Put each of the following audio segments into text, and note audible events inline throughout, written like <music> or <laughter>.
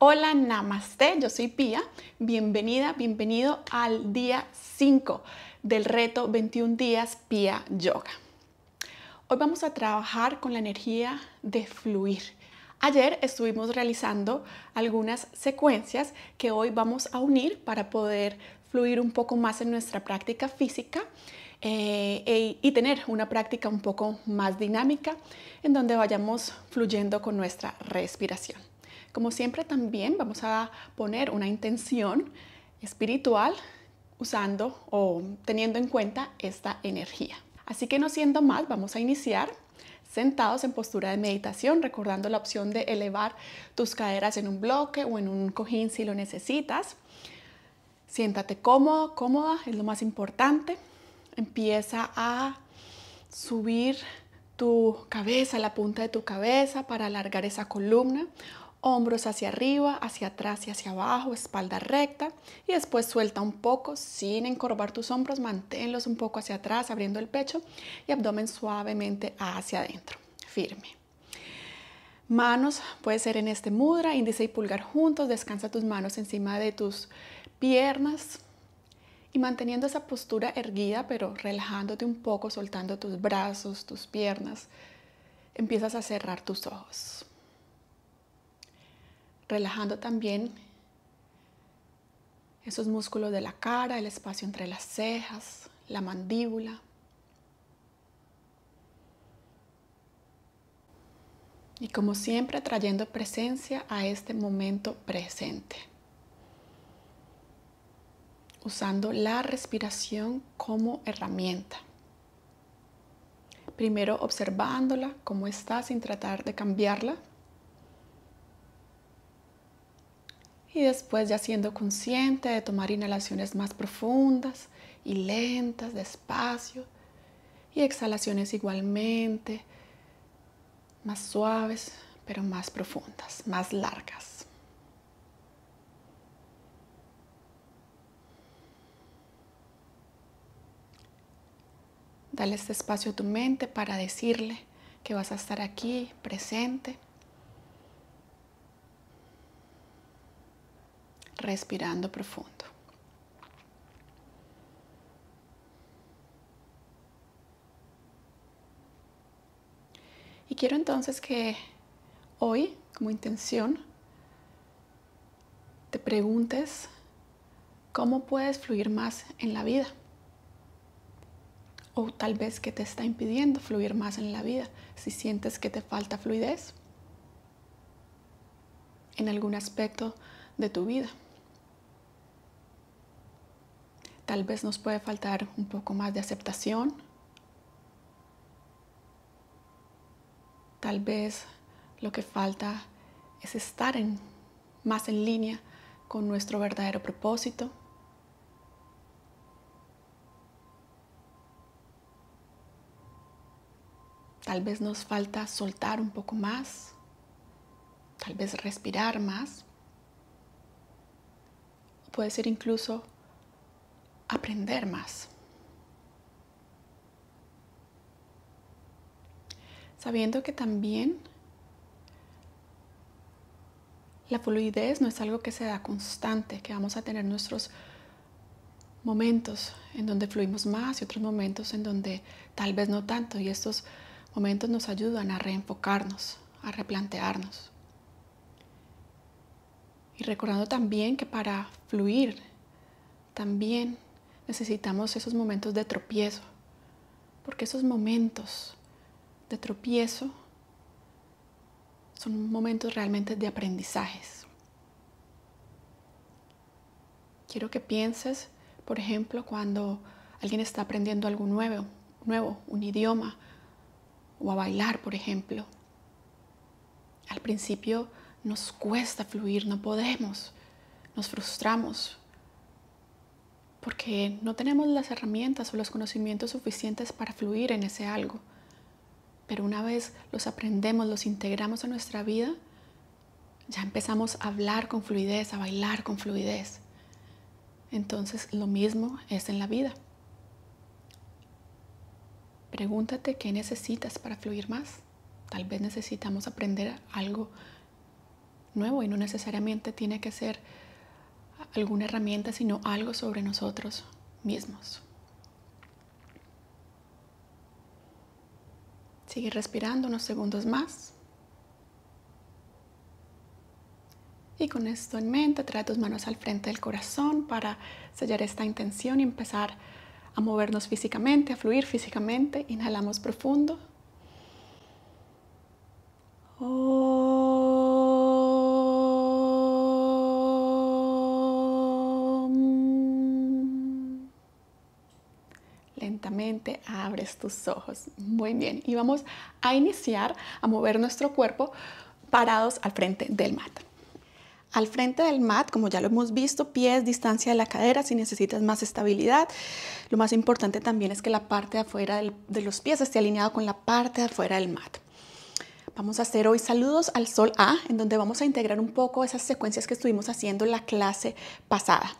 Hola, namaste, yo soy Pía. Bienvenida, bienvenido al día 5 del reto 21 días Pia Yoga. Hoy vamos a trabajar con la energía de fluir. Ayer estuvimos realizando algunas secuencias que hoy vamos a unir para poder fluir un poco más en nuestra práctica física eh, e- y tener una práctica un poco más dinámica en donde vayamos fluyendo con nuestra respiración. Como siempre también vamos a poner una intención espiritual usando o teniendo en cuenta esta energía. Así que no siendo mal, vamos a iniciar sentados en postura de meditación, recordando la opción de elevar tus caderas en un bloque o en un cojín si lo necesitas. Siéntate cómodo, cómoda, es lo más importante. Empieza a subir tu cabeza, la punta de tu cabeza para alargar esa columna hombros hacia arriba, hacia atrás y hacia abajo, espalda recta y después suelta un poco sin encorvar tus hombros, manténlos un poco hacia atrás abriendo el pecho y abdomen suavemente hacia adentro, firme. Manos, puede ser en este mudra, índice y pulgar juntos, descansa tus manos encima de tus piernas y manteniendo esa postura erguida pero relajándote un poco, soltando tus brazos, tus piernas, empiezas a cerrar tus ojos relajando también esos músculos de la cara, el espacio entre las cejas, la mandíbula. Y como siempre, trayendo presencia a este momento presente. Usando la respiración como herramienta. Primero observándola, cómo está, sin tratar de cambiarla, Y después ya siendo consciente de tomar inhalaciones más profundas y lentas, despacio. Y exhalaciones igualmente, más suaves, pero más profundas, más largas. Dale este espacio a tu mente para decirle que vas a estar aquí, presente respirando profundo. Y quiero entonces que hoy, como intención, te preguntes cómo puedes fluir más en la vida. O tal vez que te está impidiendo fluir más en la vida si sientes que te falta fluidez en algún aspecto de tu vida. Tal vez nos puede faltar un poco más de aceptación. Tal vez lo que falta es estar más en línea con nuestro verdadero propósito. Tal vez nos falta soltar un poco más, tal vez respirar más. Puede ser incluso aprender más. Sabiendo que también la fluidez no es algo que se da constante, que vamos a tener nuestros momentos en donde fluimos más y otros momentos en donde tal vez no tanto. Y estos momentos nos ayudan a reenfocarnos, a replantearnos. Y recordando también que para fluir también necesitamos esos momentos de tropiezo, porque esos momentos de tropiezo son momentos realmente de aprendizajes. Quiero que pienses, por ejemplo, cuando alguien está aprendiendo algo nuevo, nuevo, un idioma, o a bailar, por ejemplo. Al principio nos cuesta fluir, no podemos, nos frustramos, porque no tenemos las herramientas o los conocimientos suficientes para fluir en ese algo. Pero una vez los aprendemos, los integramos a nuestra vida, ya empezamos a hablar con fluidez, a bailar con fluidez. Entonces lo mismo es en la vida. Pregúntate qué necesitas para fluir más. Tal vez necesitamos aprender algo nuevo y no necesariamente tiene que ser alguna herramienta, sino algo sobre nosotros mismos. Sigue respirando unos segundos más. Y con esto en mente, trae tus manos al frente del corazón para sellar esta intención y empezar a movernos físicamente, a fluir físicamente. Inhalamos profundo. Oh. abres tus ojos. Muy bien, y vamos a iniciar a mover nuestro cuerpo parados al frente del mat. Al frente del mat, como ya lo hemos visto, pies, distancia de la cadera, si necesitas más estabilidad. Lo más importante también es que la parte de afuera de los pies esté alineado con la parte afuera del mat. Vamos a hacer hoy saludos al sol A, en donde vamos a integrar un poco esas secuencias que estuvimos haciendo en la clase pasada.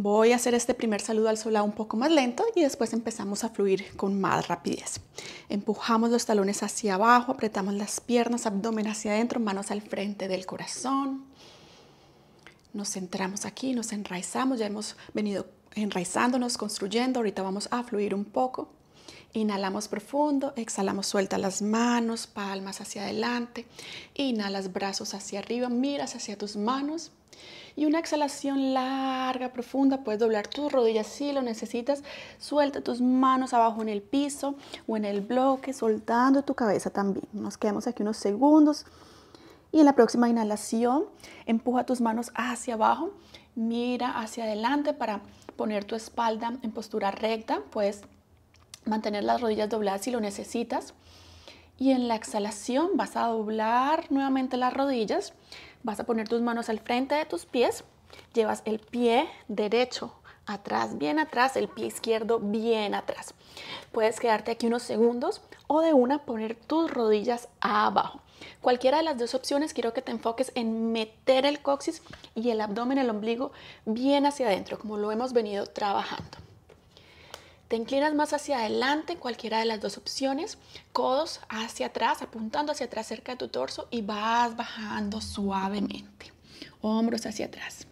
Voy a hacer este primer saludo al solado un poco más lento y después empezamos a fluir con más rapidez. Empujamos los talones hacia abajo, apretamos las piernas, abdomen hacia adentro, manos al frente del corazón. Nos centramos aquí, nos enraizamos, ya hemos venido enraizándonos, construyendo, ahorita vamos a fluir un poco. Inhalamos profundo, exhalamos, suelta las manos, palmas hacia adelante. Inhalas brazos hacia arriba, miras hacia tus manos y una exhalación larga, profunda. Puedes doblar tus rodillas si lo necesitas. Suelta tus manos abajo en el piso o en el bloque, soltando tu cabeza también. Nos quedamos aquí unos segundos. Y en la próxima inhalación, empuja tus manos hacia abajo, mira hacia adelante para poner tu espalda en postura recta. Puedes mantener las rodillas dobladas si lo necesitas. Y en la exhalación vas a doblar nuevamente las rodillas, vas a poner tus manos al frente de tus pies, llevas el pie derecho atrás, bien atrás, el pie izquierdo bien atrás. Puedes quedarte aquí unos segundos o de una poner tus rodillas abajo. Cualquiera de las dos opciones quiero que te enfoques en meter el coxis y el abdomen, el ombligo bien hacia adentro, como lo hemos venido trabajando. Te inclinas más hacia adelante en cualquiera de las dos opciones, codos hacia atrás, apuntando hacia atrás cerca de tu torso y vas bajando suavemente. Hombros hacia atrás.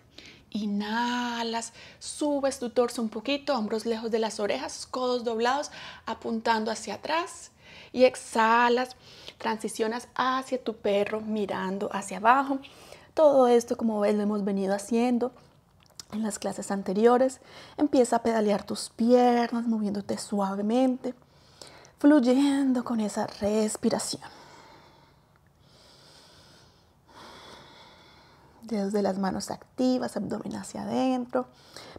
Inhalas, subes tu torso un poquito, hombros lejos de las orejas, codos doblados, apuntando hacia atrás y exhalas, transicionas hacia tu perro mirando hacia abajo. Todo esto, como ves, lo hemos venido haciendo en las clases anteriores. Empieza a pedalear tus piernas, moviéndote suavemente, fluyendo con esa respiración. Desde las manos activas, abdomen hacia adentro.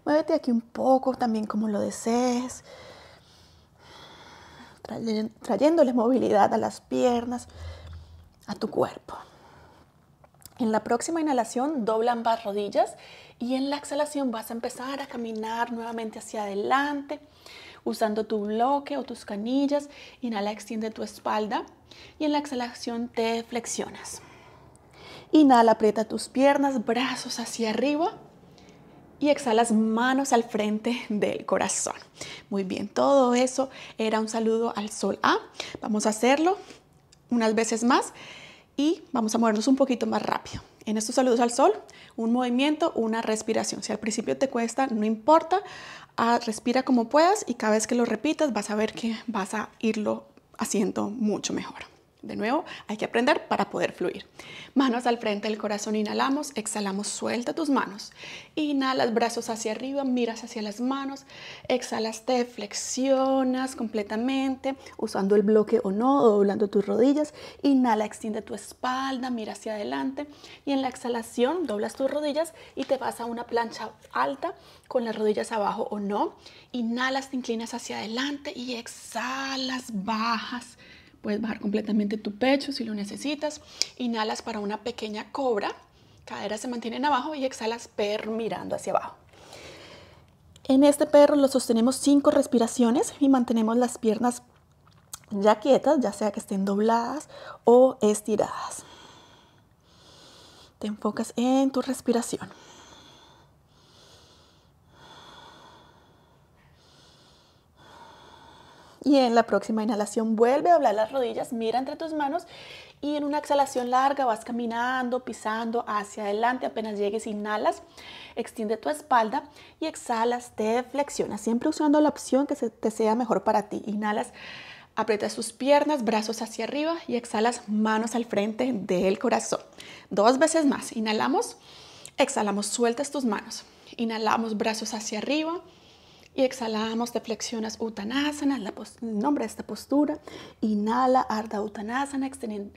Muévete aquí un poco también como lo desees. Trayéndole movilidad a las piernas, a tu cuerpo. En la próxima inhalación dobla ambas rodillas y en la exhalación vas a empezar a caminar nuevamente hacia adelante usando tu bloque o tus canillas. Inhala, extiende tu espalda y en la exhalación te flexionas. Inhala, aprieta tus piernas, brazos hacia arriba y exhalas manos al frente del corazón. Muy bien, todo eso era un saludo al sol A. Vamos a hacerlo unas veces más y vamos a movernos un poquito más rápido. En estos saludos al sol, un movimiento, una respiración. Si al principio te cuesta, no importa, ah, respira como puedas y cada vez que lo repitas vas a ver que vas a irlo haciendo mucho mejor. De nuevo, hay que aprender para poder fluir. Manos al frente del corazón, inhalamos, exhalamos, suelta tus manos. Inhalas, brazos hacia arriba, miras hacia las manos, exhalas, te flexionas completamente, usando el bloque o no, doblando tus rodillas. Inhala, extiende tu espalda, mira hacia adelante y en la exhalación doblas tus rodillas y te vas a una plancha alta con las rodillas abajo o no. Inhalas, te inclinas hacia adelante y exhalas, bajas Puedes bajar completamente tu pecho si lo necesitas. Inhalas para una pequeña cobra. Caderas se mantienen abajo y exhalas per mirando hacia abajo. En este perro lo sostenemos cinco respiraciones y mantenemos las piernas ya quietas, ya sea que estén dobladas o estiradas. Te enfocas en tu respiración. Y en la próxima inhalación vuelve a doblar las rodillas, mira entre tus manos y en una exhalación larga vas caminando, pisando hacia adelante. Apenas llegues, inhalas, extiende tu espalda y exhalas, te flexiona siempre usando la opción que te sea mejor para ti. Inhalas, aprietas tus piernas, brazos hacia arriba y exhalas, manos al frente del corazón. Dos veces más. Inhalamos, exhalamos, sueltas tus manos. Inhalamos, brazos hacia arriba. Y exhalamos, te flexionas Uttanasana, la nombre de esta postura. Inhala, Ardha Uttanasana,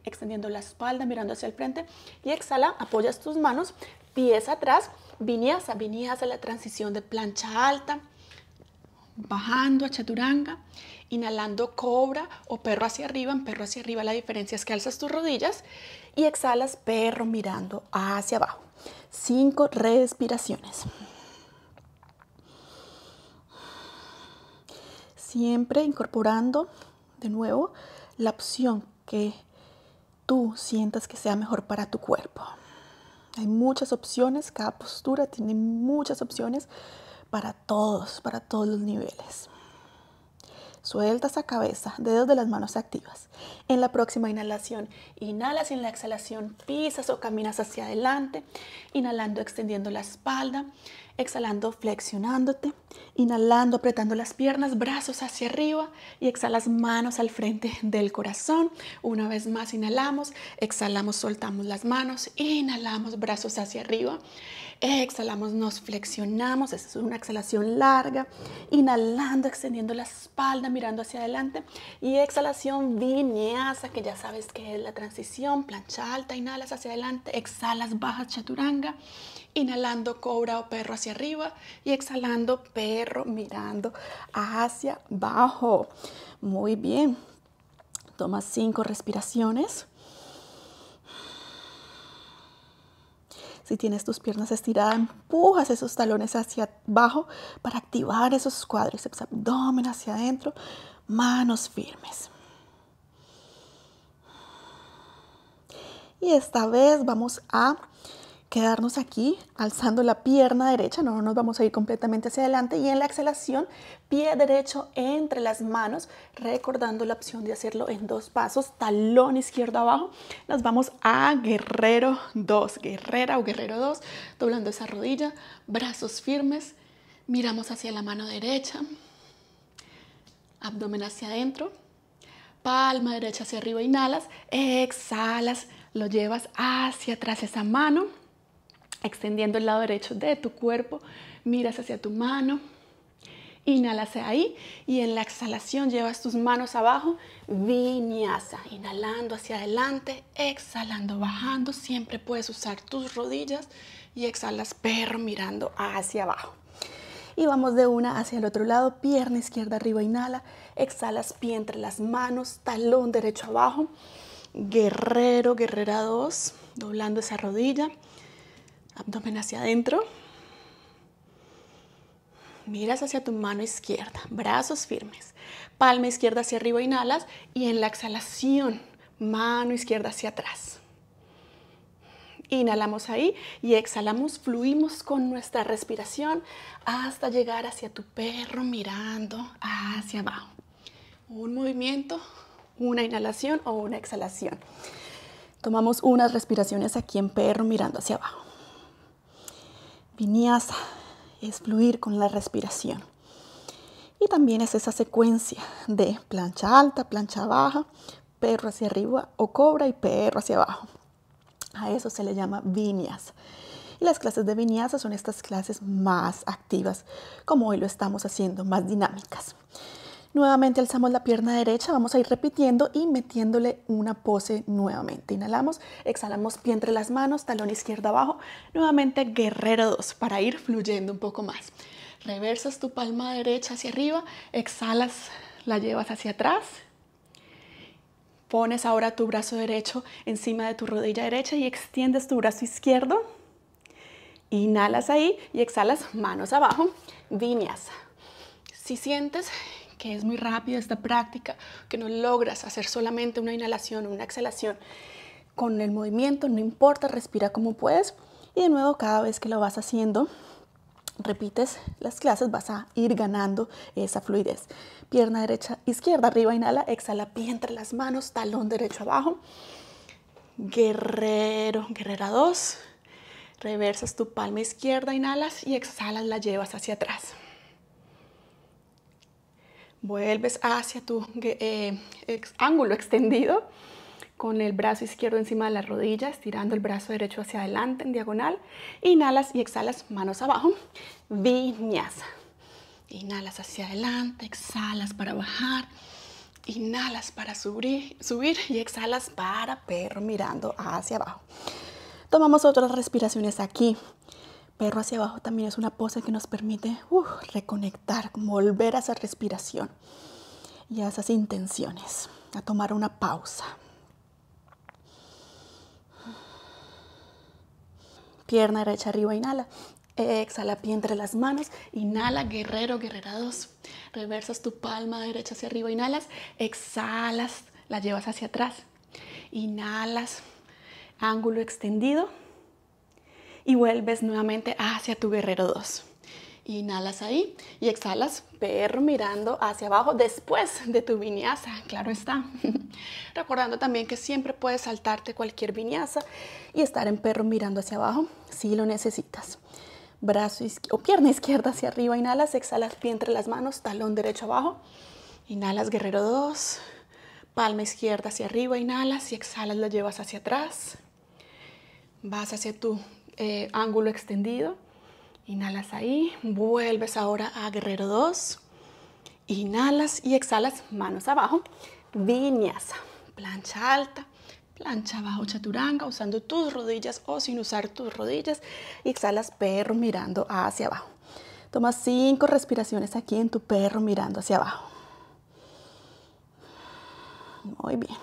extendiendo, la espalda, mirando hacia el frente. Y exhala, apoyas tus manos, pies atrás, vinyasa, vinyasa, la transición de plancha alta, bajando a chaturanga, inhalando cobra o perro hacia arriba. En perro hacia arriba la diferencia es que alzas tus rodillas y exhalas perro mirando hacia abajo. Cinco respiraciones. Siempre incorporando de nuevo la opción que tú sientas que sea mejor para tu cuerpo. Hay muchas opciones, cada postura tiene muchas opciones para todos, para todos los niveles. Sueltas la cabeza, dedos de las manos activas. En la próxima inhalación, inhalas y en la exhalación pisas o caminas hacia adelante, inhalando, extendiendo la espalda, Exhalando, flexionándote. Inhalando, apretando las piernas, brazos hacia arriba y exhalas manos al frente del corazón. Una vez más, inhalamos, exhalamos, soltamos las manos, inhalamos, brazos hacia arriba. Exhalamos, nos flexionamos. Esa es una exhalación larga. Inhalando, extendiendo la espalda, mirando hacia adelante. Y exhalación vinyasa, que ya sabes que es la transición. Plancha alta, inhalas hacia adelante, exhalas, bajas chaturanga. Inhalando cobra o perro hacia arriba y exhalando perro mirando hacia abajo. Muy bien. Toma cinco respiraciones. Si tienes tus piernas estiradas, empujas esos talones hacia abajo para activar esos cuádriceps, abdomen hacia adentro, manos firmes. Y esta vez vamos a quedarnos aquí alzando la pierna derecha, no nos vamos a ir completamente hacia adelante y en la exhalación pie derecho entre las manos, recordando la opción de hacerlo en dos pasos, talón izquierdo abajo, nos vamos a guerrero 2, guerrera o guerrero 2, doblando esa rodilla, brazos firmes, miramos hacia la mano derecha, abdomen hacia adentro, palma derecha hacia arriba, inhalas, exhalas, lo llevas hacia atrás esa mano, extendiendo el lado derecho de tu cuerpo, miras hacia tu mano, inhalas ahí y en la exhalación llevas tus manos abajo, viñasa, inhalando hacia adelante, exhalando, bajando, siempre puedes usar tus rodillas y exhalas perro mirando hacia abajo. Y vamos de una hacia el otro lado, pierna izquierda arriba, inhala, exhalas pie entre las manos, talón derecho abajo, guerrero, guerrera 2, doblando esa rodilla abdomen hacia adentro. Miras hacia tu mano izquierda, brazos firmes, palma izquierda hacia arriba, inhalas y en la exhalación, mano izquierda hacia atrás. Inhalamos ahí y exhalamos, fluimos con nuestra respiración hasta llegar hacia tu perro mirando hacia abajo. Un movimiento, una inhalación o una exhalación. Tomamos unas respiraciones aquí en perro mirando hacia abajo. Vinyasa es fluir con la respiración. Y también es esa secuencia de plancha alta, plancha baja, perro hacia arriba o cobra y perro hacia abajo. A eso se le llama vinyasa. Y las clases de vinyasa son estas clases más activas, como hoy lo estamos haciendo, más dinámicas. Nuevamente alzamos la pierna derecha, vamos a ir repitiendo y metiéndole una pose nuevamente. Inhalamos, exhalamos pie entre las manos, talón izquierdo abajo. Nuevamente guerrero 2 para ir fluyendo un poco más. Reversas tu palma derecha hacia arriba, exhalas, la llevas hacia atrás. Pones ahora tu brazo derecho encima de tu rodilla derecha y extiendes tu brazo izquierdo. Inhalas ahí y exhalas manos abajo, vinyasa. Si sientes que es muy rápida esta práctica, que no logras hacer solamente una inhalación una exhalación con el movimiento, no importa, respira como puedes. Y de nuevo, cada vez que lo vas haciendo, repites las clases, vas a ir ganando esa fluidez. Pierna derecha, izquierda, arriba, inhala, exhala, pie entre las manos, talón derecho abajo. Guerrero, guerrera 2. Reversas tu palma izquierda, inhalas y exhalas, la llevas hacia atrás. Vuelves hacia tu eh, ángulo extendido con el brazo izquierdo encima de las rodillas estirando el brazo derecho hacia adelante en diagonal. Inhalas y exhalas, manos abajo. Viñaza. Inhalas hacia adelante, exhalas para bajar. Inhalas para subir, subir y exhalas para perro mirando hacia abajo. Tomamos otras respiraciones aquí perro hacia abajo también es una pose que nos permite uh, reconectar, volver a esa respiración y a esas intenciones, a tomar una pausa. Pierna derecha arriba, inhala. Exhala, pie entre las manos. Inhala, guerrero, guerrera 2. Reversas tu palma derecha hacia arriba, inhalas. Exhalas, la llevas hacia atrás. Inhalas, ángulo extendido y vuelves nuevamente hacia tu guerrero 2. Inhalas ahí y exhalas, Perro mirando hacia abajo después de tu viñaza, claro está. <laughs> Recordando también que siempre puedes saltarte cualquier viñaza y estar en perro mirando hacia abajo si lo necesitas. Brazo o pierna izquierda hacia arriba, inhalas, exhalas, pie entre las manos, talón derecho abajo. Inhalas, guerrero 2. Palma izquierda hacia arriba, inhalas y exhalas, lo llevas hacia atrás. Vas hacia tu eh, ángulo extendido. Inhalas ahí, vuelves ahora a guerrero 2. Inhalas y exhalas, manos abajo. viñas, plancha alta, plancha abajo, chaturanga, usando tus rodillas o sin usar tus rodillas. exhalas perro mirando hacia abajo. tomas cinco respiraciones aquí en tu perro mirando hacia abajo. Muy bien.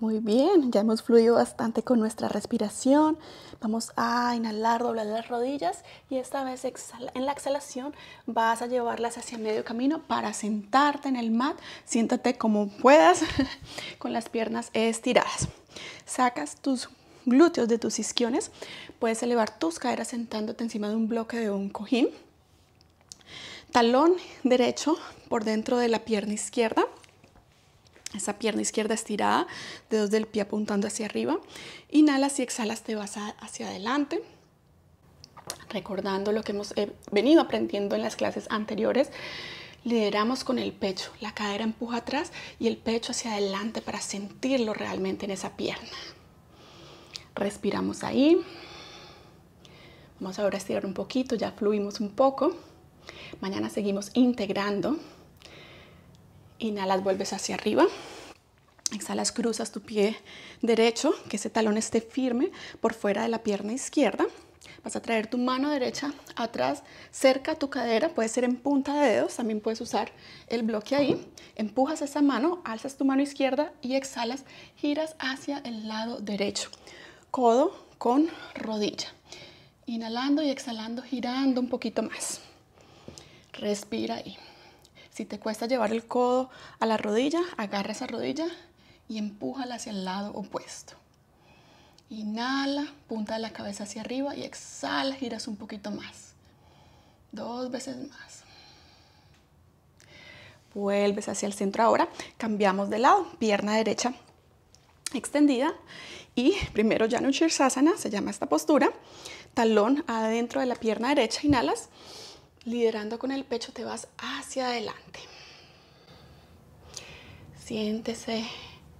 Muy bien, ya hemos fluido bastante con nuestra respiración. Vamos a inhalar, doblar las rodillas y esta vez en la exhalación vas a llevarlas hacia medio camino para sentarte en el mat. Siéntate como puedas <laughs> con las piernas estiradas. Sacas tus glúteos de tus isquiones. Puedes elevar tus caderas sentándote encima de un bloque de un cojín. Talón derecho por dentro de la pierna izquierda esa pierna izquierda estirada, dedos del pie apuntando hacia arriba. Inhalas y exhalas, te vas hacia adelante. Recordando lo que hemos eh, venido aprendiendo en las clases anteriores, lideramos con el pecho. La cadera empuja atrás y el pecho hacia adelante para sentirlo realmente en esa pierna. Respiramos ahí. Vamos ahora a estirar un poquito, ya fluimos un poco. Mañana seguimos integrando Inhalas, vuelves hacia arriba. Exhalas, cruzas tu pie derecho, que ese talón esté firme por fuera de la pierna izquierda. Vas a traer tu mano derecha atrás, cerca a tu cadera, puede ser en punta de dedos, también puedes usar el bloque ahí. Empujas esa mano, alzas tu mano izquierda y exhalas, giras hacia el lado derecho. Codo con rodilla. Inhalando y exhalando, girando un poquito más. Respira ahí. Si te cuesta llevar el codo a la rodilla, agarra esa rodilla y empújala hacia el lado opuesto. Inhala, punta de la cabeza hacia arriba y exhala, giras un poquito más. Dos veces más. Vuelves hacia el centro ahora. Cambiamos de lado. Pierna derecha extendida. Y primero Janu Sirsasana, se llama esta postura. Talón adentro de la pierna derecha. Inhalas. Liderando con el pecho te vas hacia adelante. Siéntese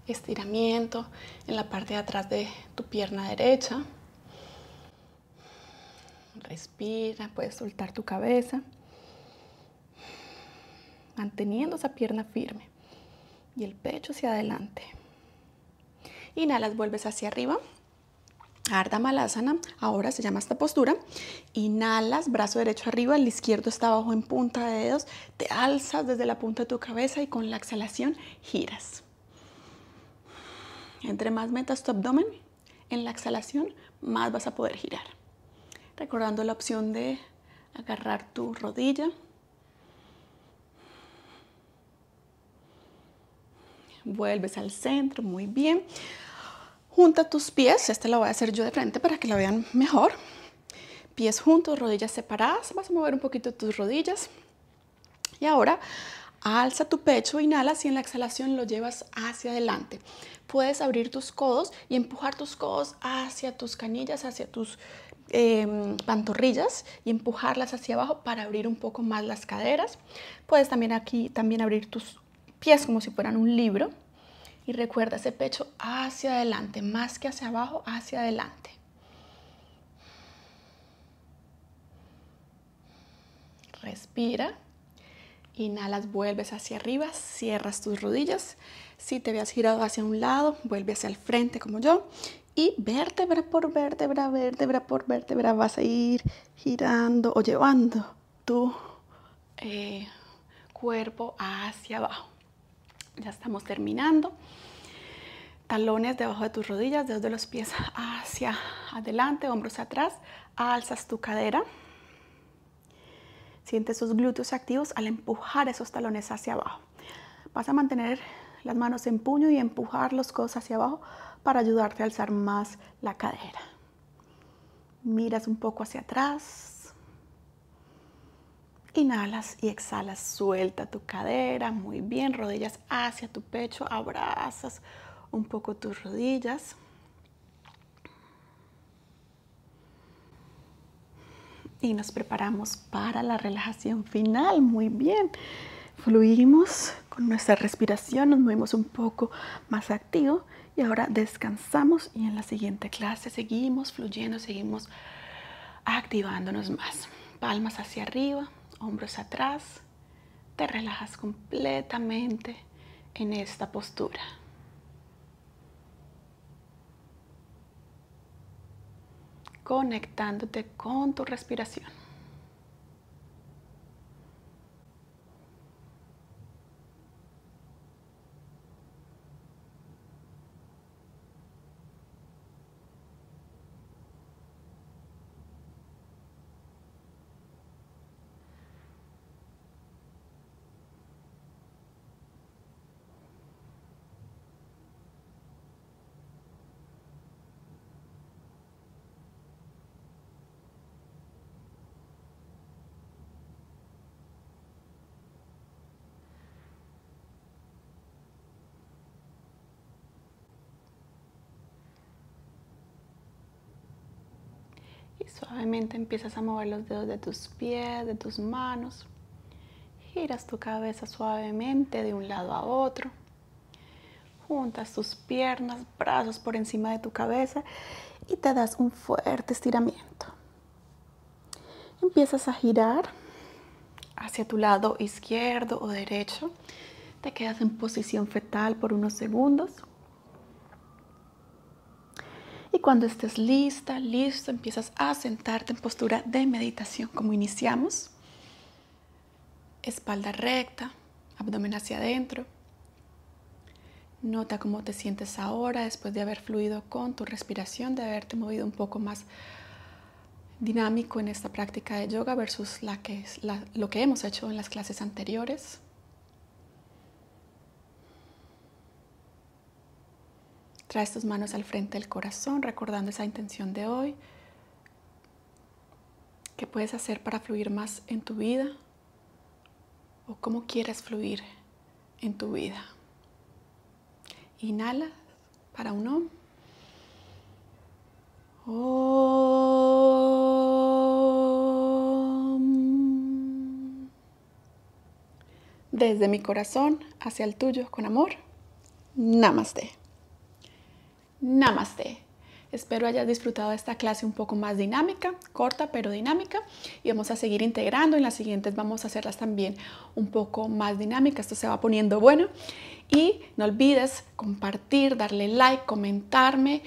estiramiento en la parte de atrás de tu pierna derecha. Respira, puedes soltar tu cabeza, manteniendo esa pierna firme y el pecho hacia adelante. Inhalas, vuelves hacia arriba. Arda Malasana, ahora se llama esta postura. Inhalas, brazo derecho arriba, el izquierdo está abajo en punta de dedos. Te alzas desde la punta de tu cabeza y con la exhalación giras. Entre más metas tu abdomen, en la exhalación más vas a poder girar. Recordando la opción de agarrar tu rodilla. Vuelves al centro, muy bien. Junta tus pies, esta la voy a hacer yo de frente para que la vean mejor. Pies juntos, rodillas separadas, vas a mover un poquito tus rodillas. Y ahora alza tu pecho, inhalas y en la exhalación lo llevas hacia adelante. Puedes abrir tus codos y empujar tus codos hacia tus canillas, hacia tus em, pantorrillas y empujarlas hacia abajo para abrir un poco más las caderas. Puedes también aquí también abrir tus pies como si fueran un libro y recuerda ese pecho hacia adelante, más que hacia abajo, hacia adelante. Respira. Inhalas, vuelves hacia arriba, cierras tus rodillas. Si te habías girado hacia un lado, vuelve hacia el frente como yo. Y vértebra por vértebra, vértebra por vértebra, vas a ir girando o llevando tu eh, cuerpo hacia abajo. Ya estamos terminando. Talones debajo de tus rodillas, desde de los pies hacia adelante, hombros atrás. Alzas tu cadera. Siente esos glúteos activos al empujar esos talones hacia abajo. Vas a mantener las manos en puño y empujar los codos hacia abajo para ayudarte a alzar más la cadera. Miras un poco hacia atrás, Inhalas y exhalas, suelta tu cadera, muy bien, rodillas hacia tu pecho, abrazas un poco tus rodillas. Y nos preparamos para la relajación final, muy bien. Fluimos con nuestra respiración, nos movimos un poco más activo y ahora descansamos y en la siguiente clase seguimos fluyendo, seguimos activándonos más. Palmas hacia arriba, hombros atrás, te relajas completamente en esta postura. Conectándote con tu respiración. suavemente empiezas a mover los dedos de tus pies, de tus manos. Giras tu cabeza suavemente de un lado a otro. Juntas tus piernas, brazos por encima de tu cabeza y te das un fuerte estiramiento. Empiezas a girar hacia tu lado izquierdo o derecho. Te quedas en posición fetal por unos segundos cuando estés lista, listo, empiezas a sentarte en postura de meditación como iniciamos. Espalda recta, abdomen hacia adentro. Nota cómo te sientes ahora después de haber fluido con tu respiración, de haberte movido un poco más dinámico en esta práctica de yoga versus la que es lo que hemos hecho en las clases anteriores. Traes tus manos al frente del corazón, recordando esa intención de hoy. ¿Qué puedes hacer para fluir más en tu vida? ¿O cómo quieres fluir en tu vida? Inhala para uno. Desde mi corazón hacia el tuyo con amor. Namaste. Namaste. Espero hayas disfrutado de esta clase un poco más dinámica, corta pero dinámica, y vamos a seguir integrando. En las siguientes vamos a hacerlas también un poco más dinámicas. Esto se va poniendo bueno. Y no olvides compartir, darle like, comentarme.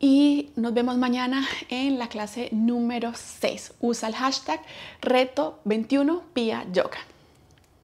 Y nos vemos mañana en la clase número 6. Usa el hashtag reto 21 piayoga yoga.